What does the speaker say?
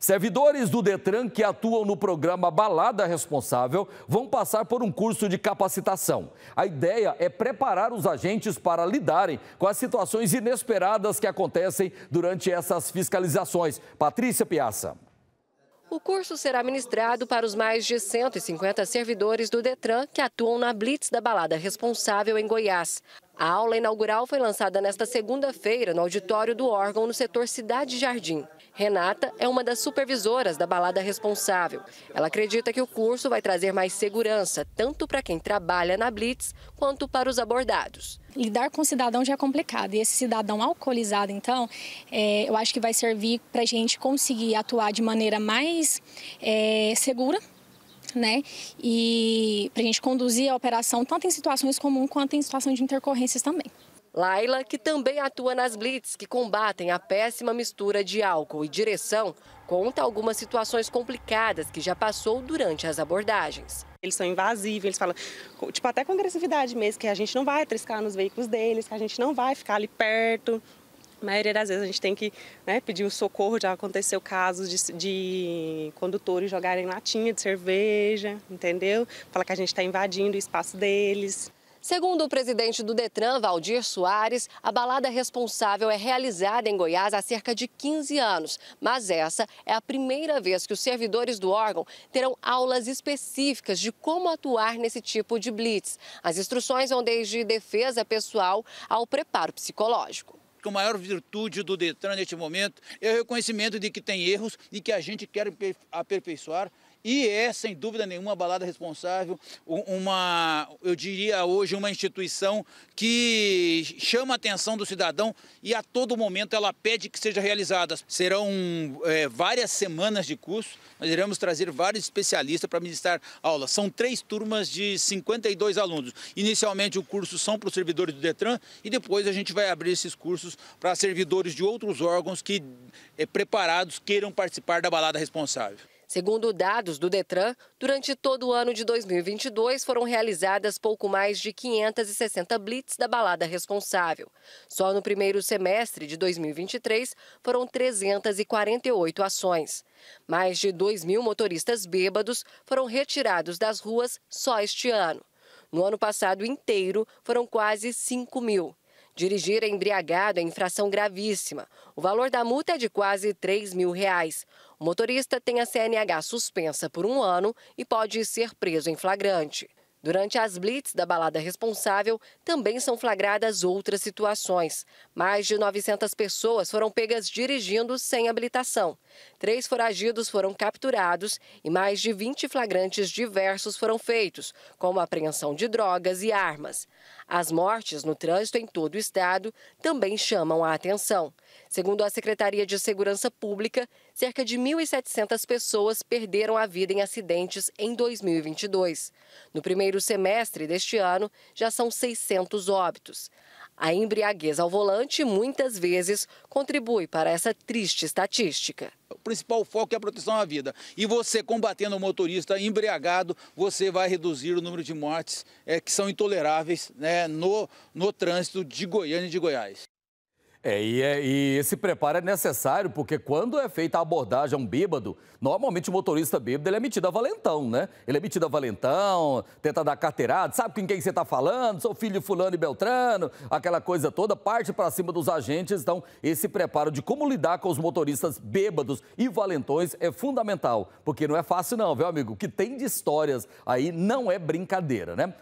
Servidores do Detran que atuam no programa Balada Responsável vão passar por um curso de capacitação. A ideia é preparar os agentes para lidarem com as situações inesperadas que acontecem durante essas fiscalizações. Patrícia Piaça. O curso será ministrado para os mais de 150 servidores do Detran que atuam na Blitz da Balada Responsável em Goiás. A aula inaugural foi lançada nesta segunda-feira no auditório do órgão no setor Cidade Jardim. Renata é uma das supervisoras da balada responsável. Ela acredita que o curso vai trazer mais segurança, tanto para quem trabalha na Blitz quanto para os abordados. Lidar com o cidadão já é complicado e esse cidadão alcoolizado, então, é, eu acho que vai servir para a gente conseguir atuar de maneira mais é, segura né? E para a gente conduzir a operação tanto em situações comuns quanto em situação de intercorrências também. Laila, que também atua nas blitz, que combatem a péssima mistura de álcool e direção, conta algumas situações complicadas que já passou durante as abordagens. Eles são invasivos, eles falam, tipo, até com agressividade mesmo, que a gente não vai triscar nos veículos deles, que a gente não vai ficar ali perto. A maioria das vezes a gente tem que né, pedir o socorro, já aconteceu casos de, de condutores jogarem latinha de cerveja, entendeu? Fala que a gente está invadindo o espaço deles. Segundo o presidente do Detran, Valdir Soares, a balada responsável é realizada em Goiás há cerca de 15 anos, mas essa é a primeira vez que os servidores do órgão terão aulas específicas de como atuar nesse tipo de blitz. As instruções vão desde defesa pessoal ao preparo psicológico a maior virtude do Detran neste momento é o reconhecimento de que tem erros e que a gente quer aperfeiçoar e é, sem dúvida nenhuma, a balada responsável, uma, eu diria hoje, uma instituição que chama a atenção do cidadão e a todo momento ela pede que seja realizada. Serão é, várias semanas de curso, nós iremos trazer vários especialistas para ministrar aulas. São três turmas de 52 alunos. Inicialmente o curso são para os servidores do Detran e depois a gente vai abrir esses cursos para servidores de outros órgãos que é, preparados queiram participar da balada responsável. Segundo dados do Detran, durante todo o ano de 2022 foram realizadas pouco mais de 560 blitz da balada responsável. Só no primeiro semestre de 2023 foram 348 ações. Mais de 2 mil motoristas bêbados foram retirados das ruas só este ano. No ano passado inteiro, foram quase 5 mil. Dirigir é embriagado é infração gravíssima. O valor da multa é de quase 3 mil reais. O motorista tem a CNH suspensa por um ano e pode ser preso em flagrante. Durante as blitz da balada responsável, também são flagradas outras situações. Mais de 900 pessoas foram pegas dirigindo sem habilitação. Três foragidos foram capturados e mais de 20 flagrantes diversos foram feitos, como apreensão de drogas e armas. As mortes no trânsito em todo o estado também chamam a atenção. Segundo a Secretaria de Segurança Pública, cerca de 1.700 pessoas perderam a vida em acidentes em 2022. No primeiro primeiro semestre deste ano, já são 600 óbitos. A embriaguez ao volante muitas vezes contribui para essa triste estatística. O principal foco é a proteção à vida. E você combatendo o motorista embriagado, você vai reduzir o número de mortes é, que são intoleráveis né, no, no trânsito de Goiânia e de Goiás. É e, é, e, esse preparo é necessário, porque quando é feita a abordagem a um bêbado, normalmente o motorista bêbado ele é metido a valentão, né? Ele é metido a valentão, tenta dar carteirada, sabe com quem você está falando, sou filho fulano e beltrano, aquela coisa toda, parte para cima dos agentes. Então, esse preparo de como lidar com os motoristas bêbados e valentões é fundamental, porque não é fácil não, viu, amigo? O que tem de histórias aí não é brincadeira, né?